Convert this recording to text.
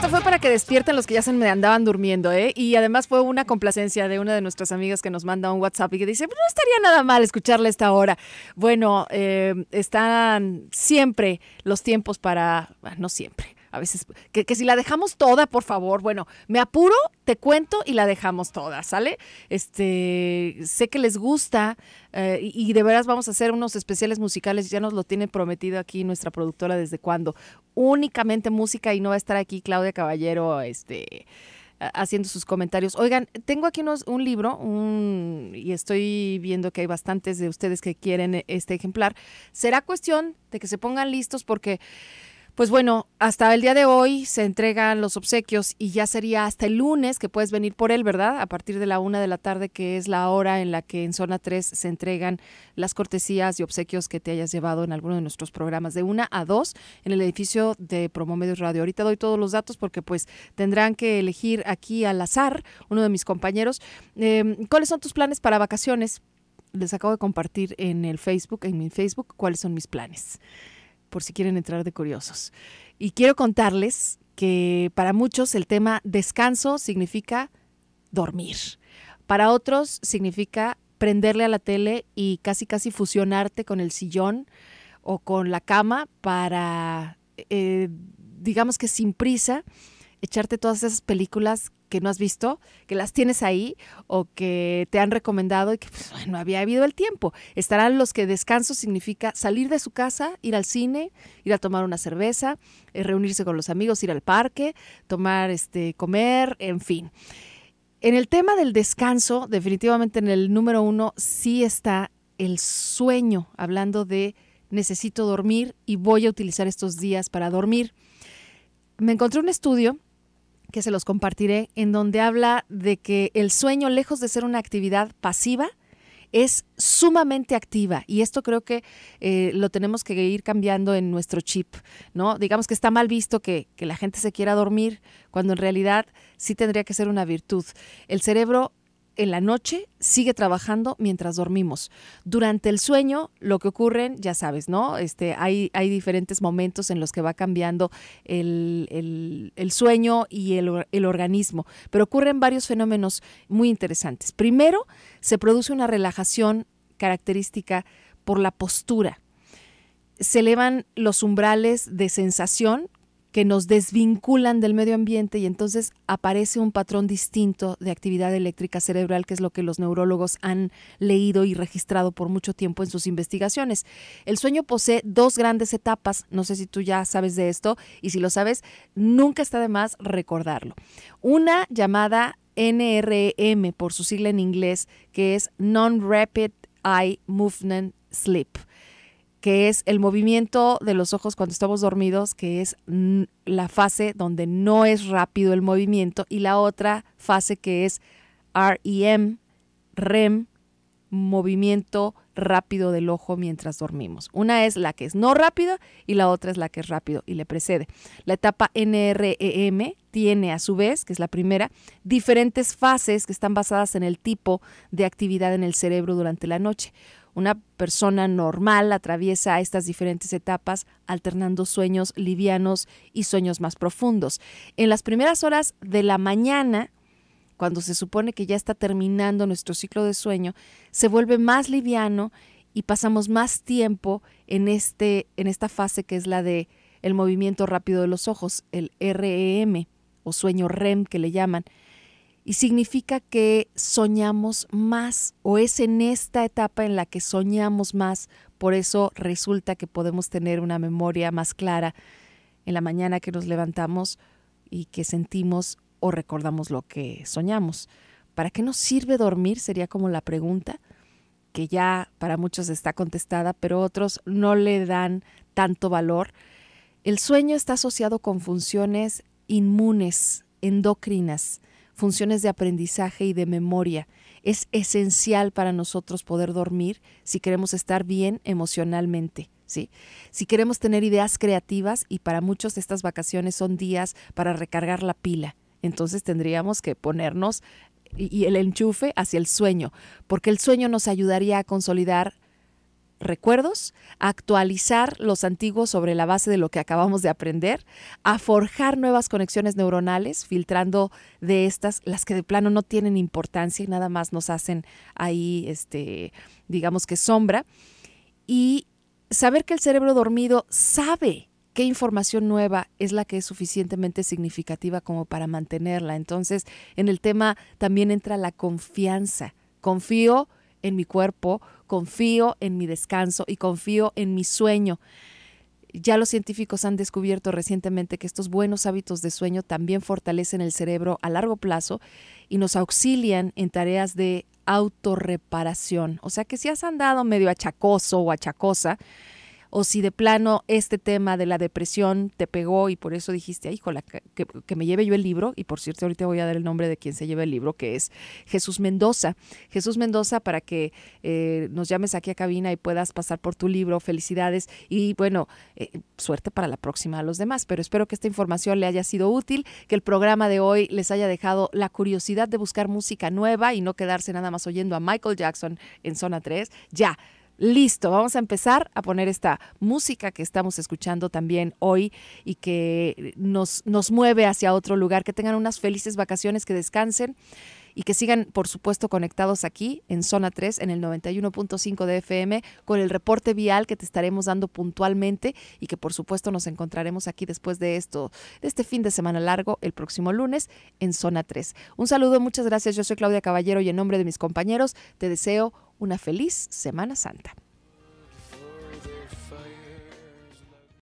Esto fue para que despierten los que ya se me andaban durmiendo, ¿eh? Y además fue una complacencia de una de nuestras amigas que nos manda un WhatsApp y que dice, pues no estaría nada mal escucharle esta hora. Bueno, eh, están siempre los tiempos para, ah, no siempre, a veces, que, si la dejamos toda, por favor, bueno, me apuro, te cuento y la dejamos toda, ¿sale? Este, sé que les gusta eh, y, de veras vamos a hacer unos especiales musicales, ya nos lo tiene prometido aquí nuestra productora desde cuando. Únicamente música y no va a estar aquí Claudia Caballero, este haciendo sus comentarios. Oigan, tengo aquí un libro y estoy viendo que hay bastantes de ustedes que quieren este ejemplar. Será cuestión de que se pongan listos porque pues bueno, hasta el día de hoy se entregan los obsequios y ya sería hasta el lunes que puedes venir por él, ¿verdad? A partir de la una de la tarde, que es la hora en la que en zona 3 se entregan las cortesías y obsequios que te hayas llevado en alguno de nuestros programas, de una a dos, en el edificio de Promomedios Radio. Ahorita doy todos los datos porque pues tendrán que elegir aquí al azar uno de mis compañeros. Em, ¿Cuáles son tus planes para vacaciones? les acabo de compartir en el Facebook, en mi Facebook, cuáles son mis planes por si quieren entrar de curiosos. Y quiero contarles que para muchos el tema descanso significa dormir. Para otros significa prenderle a la tele y casi casi fusionarte con el sillón o con la cama para, eh, digamos que sin prisa, echarte todas esas películas que no has visto, que las tienes ahí o que te han recomendado y que pues, no había habido el tiempo. Estarán los que descanso significa salir de su casa, ir al cine, ir a tomar una cerveza, eh, reunirse con los amigos, ir al parque, tomar, este, comer, en fin. En el tema del descanso, definitivamente en el número uno sí está el sueño, hablando de necesito dormir y voy a utilizar estos días para dormir. Me encontré un estudio que se los compartiré, en donde habla de que el sueño, lejos de ser una actividad pasiva, es sumamente activa y esto creo que eh, lo tenemos que ir cambiando en nuestro chip, ¿no? Digamos que está mal visto que, que la gente se quiera dormir cuando en realidad sí tendría que ser una virtud. El cerebro en la noche sigue trabajando mientras dormimos. Durante el sueño, lo que ocurre, ya sabes, ¿no? Este, hay, hay diferentes momentos en los que va cambiando el, sueño y el, el, organismo, pero ocurren varios fenómenos muy interesantes. Primero, se produce una relajación característica por la postura. Se elevan los umbrales de sensación que nos desvinculan del medio ambiente y entonces aparece un patrón distinto de actividad eléctrica cerebral, que es lo que los neurólogos han leído y registrado por mucho tiempo en sus investigaciones. El sueño posee dos grandes etapas, no sé si tú ya sabes de esto, y si lo sabes, nunca está de más recordarlo. Una llamada NREM, por su sigla en inglés, que es Non-Rapid Eye Movement Sleep que es el movimiento de los ojos cuando estamos dormidos, que es la fase donde no es rápido el movimiento, y la otra fase que es REM, REM, movimiento rápido del ojo mientras dormimos. Una es la que es no rápida y la otra es la que es rápido y le precede. La etapa NREM tiene a su vez, que es la primera, diferentes fases que están basadas en el tipo de actividad en el cerebro durante la noche. Una persona normal atraviesa estas diferentes etapas alternando sueños livianos y sueños más profundos. En las primeras horas de la mañana, cuando se supone que ya está terminando nuestro ciclo de sueño, se vuelve más liviano y pasamos más tiempo en, este, en esta fase que es la de el movimiento rápido de los ojos, el REM o sueño REM que le llaman y significa que soñamos más o es en esta etapa en la que soñamos más, por eso resulta que podemos tener una memoria más clara en la mañana que nos levantamos y que sentimos o recordamos lo que soñamos. ¿Para qué nos sirve dormir? Sería como la pregunta que ya para muchos está contestada, pero otros no le dan tanto valor. El sueño está asociado con funciones inmunes, endocrinas, funciones de aprendizaje y de memoria. Es esencial para nosotros poder dormir si queremos estar bien emocionalmente. ¿Sí? Si queremos tener ideas creativas y para muchos estas vacaciones son días para recargar la pila, entonces tendríamos que ponernos y el enchufe hacia el sueño, porque el sueño nos ayudaría a consolidar recuerdos, actualizar los antiguos sobre la base de lo que acabamos de aprender, a forjar nuevas conexiones neuronales, filtrando de estas las que de plano no tienen importancia y nada más nos hacen ahí, este, digamos que sombra, y saber que el cerebro dormido sabe qué información nueva es la que es suficientemente significativa como para mantenerla. Entonces, en el tema también entra la confianza. Confío en mi cuerpo, confío en mi descanso y confío en mi sueño. Ya los científicos han descubierto recientemente que estos buenos hábitos de sueño también fortalecen el cerebro a largo plazo y nos auxilian en tareas de autorreparación. O sea que si has andado medio achacoso o achacosa, o si de plano este tema de la depresión te pegó y por eso dijiste, ahí que, que me lleve yo el libro, y por cierto ahorita voy a dar el nombre de quien se lleva el libro, que es Jesús Mendoza. Jesús Mendoza, para que eh, nos llames aquí a cabina y puedas pasar por tu libro, felicidades y bueno, eh, suerte para la próxima a los demás, pero espero que esta información le haya sido útil, que el programa de hoy les haya dejado la curiosidad de buscar música nueva y no quedarse nada más oyendo a Michael Jackson en zona 3. Ya. Listo, vamos a empezar a poner esta música que estamos escuchando también hoy y que nos, nos mueve hacia otro lugar. Que tengan unas felices vacaciones, que descansen y que sigan, por supuesto, conectados aquí en Zona 3, en el 91.5 de FM, con el reporte vial que te estaremos dando puntualmente y que, por supuesto, nos encontraremos aquí después de esto, de este fin de semana largo, el próximo lunes, en Zona 3. Un saludo, muchas gracias. Yo soy Claudia Caballero y en nombre de mis compañeros te deseo una feliz Semana Santa.